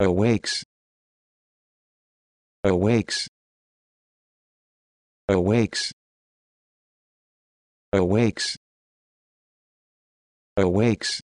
awakes awakes awakes awakes awakes